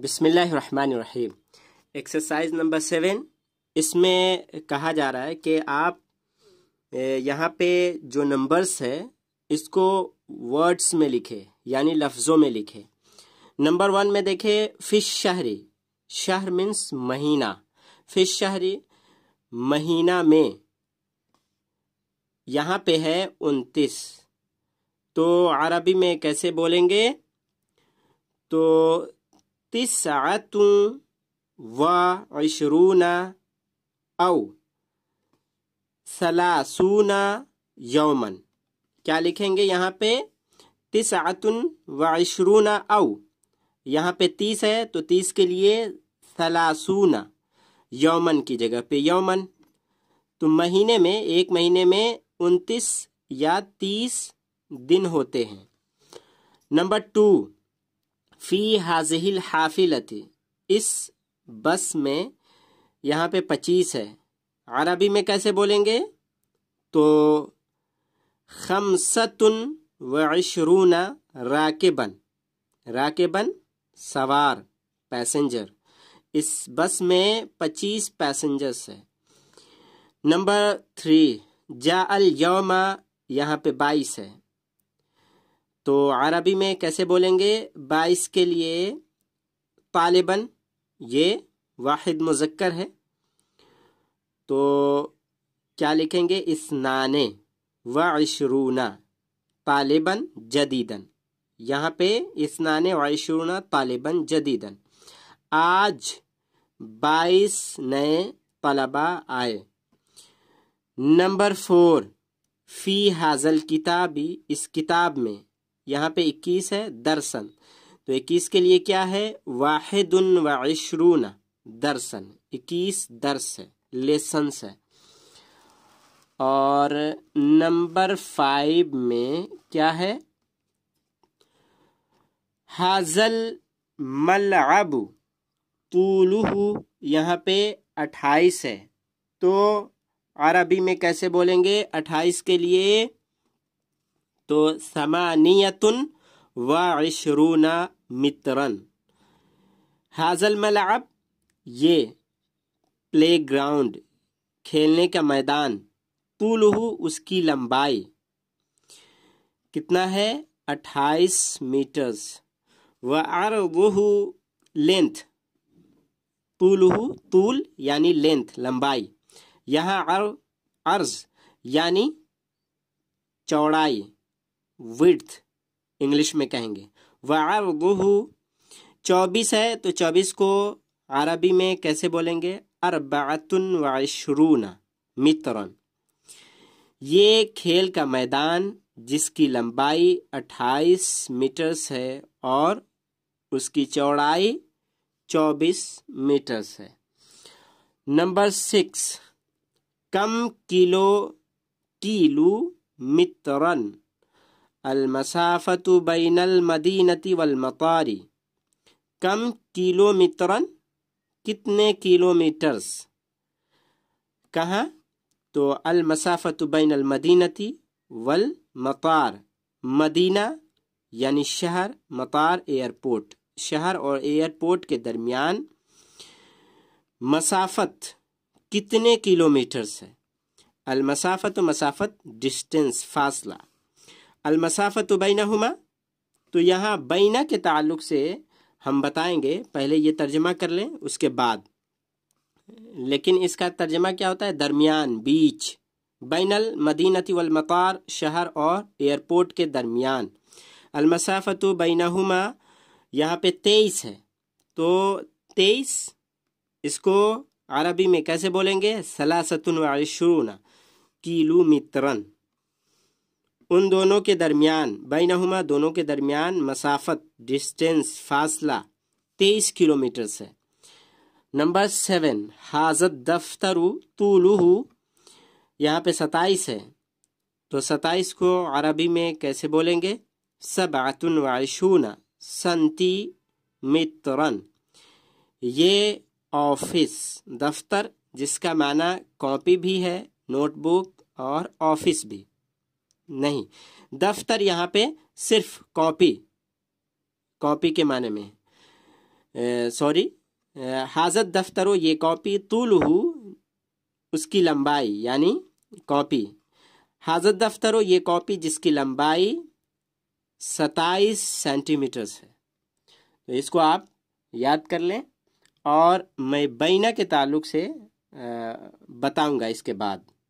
बिसमीम exercise number seven इसमें कहा जा रहा है कि आप यहाँ पे जो नंबर्स है इसको वर्ड्स में लिखे यानी लफ्ज़ों में लिखे नंबर वन में देखें फिश शहरी शहर मीन्स महीना फिश शहरी महीना में यहाँ पे है उनतीस तो अरबी में कैसे बोलेंगे तो تسعة وعشرون أو सलासून यौमन क्या लिखेंगे यहाँ पे तिस आतुन वशरून अव यहाँ पे तीस है तो तीस के लिए सलासूना यौमन की जगह पे यौमन तो महीने में एक महीने में उनतीस या तीस दिन होते हैं नंबर टू फ़ी हाजहिल हाफिलती इस बस में यहाँ पे पच्चीस है अरबी में कैसे बोलेंगे तो खमसतन वशरूना राकेबन राकेबन सवार पैसेंजर इस बस में पच्चीस पैसेंजर्स है नंबर थ्री जा अल यौमा यहाँ पे बाईस है तो अरबी में कैसे बोलेंगे बाईस के लिए तालिबन ये वाहिद मुजक्कर है तो क्या लिखेंगे इसनाने व अशरूना तालिबन जदीदन यहाँ पे इसनाने व अशरूना तालिबन जदीदन आज बाईस नए तलबा आए नंबर फोर फ़ी हाजल किताबी इस किताब में यहाँ पे इक्कीस है दर्शन तो इक्कीस के लिए क्या है वाहिदुन वाशरून दर्शन इक्कीस दर्श है लेसन्स है और नंबर फाइव में क्या है हाजल मलअब तूलू यहाँ पे अट्ठाईस है तो अरबी में कैसे बोलेंगे अट्ठाईस के लिए तो समानियतुन व इशरूना मित्रन हाजल मलाब ये प्ले ग्राउंड खेलने का मैदान तूल उसकी लंबाई कितना है अट्ठाईस मीटर्स व अरबहू लेंथ तूलहू तूल यानी लेंथ लंबाई यहाँ अर्ज यानी चौड़ाई विड्थ इंग्लिश में कहेंगे वर्दहू चौबीस है तो चौबीस को अरबी में कैसे बोलेंगे अरबातन वशरून मित्रन ये खेल का मैदान जिसकी लंबाई अट्ठाईस मीटर्स है और उसकी चौड़ाई चौबीस मीटर्स है नंबर सिक्स कम किलो किलो मित्रन अलमसाफ़त बैन मदीनती वलमतारी कम किलोमीटरन कितने किलोमीटर्स कहाँ तो अलमसाफ़त बैन अलमदीनती वल मतार मदीना यानी शहर मतार एयरपोर्ट शहर और एयरपोर्ट के दरमियान मसाफत कितने किलोमीटर्स है अलमसाफत मसाफत डिस्टेंस फासला अलमसाफ़त तो बैना तो यहाँ बैना के ताल्लुक से हम बताएंगे पहले ये तर्जमा कर लें उसके बाद लेकिन इसका तर्जमा क्या होता है दरमियान बीच बैनल मदीनती वलमतार शहर और एयरपोर्ट के दरमियान अलमसाफ़त बैनहुमा यहाँ पे तेईस है तो तेईस इसको अरबी में कैसे बोलेंगे सलासतुन वाशरूना किलोमीटरन उन दोनों के दरमियान बैनहुमा दोनों के दरमियान मसाफत डिस्टेंस फासला तेईस किलोमीटर है नंबर सेवन हाजत दफ्तर तूलूह यहाँ पे सताइस है तो सताइस को अरबी में कैसे बोलेंगे सब आतुन वायशूना संती मित्रन ये ऑफिस दफ्तर जिसका माना कॉपी भी है नोटबुक और ऑफिस भी नहीं दफ्तर यहाँ पे सिर्फ कॉपी कॉपी के माने में सॉरी हाजत दफ्तरों ये कॉपी हो उसकी लंबाई यानी कॉपी हाजत दफ्तरों ये कॉपी जिसकी लंबाई सताईस सेंटीमीटर्स है तो इसको आप याद कर लें और मैं बैना के ताल्लुक से बताऊंगा इसके बाद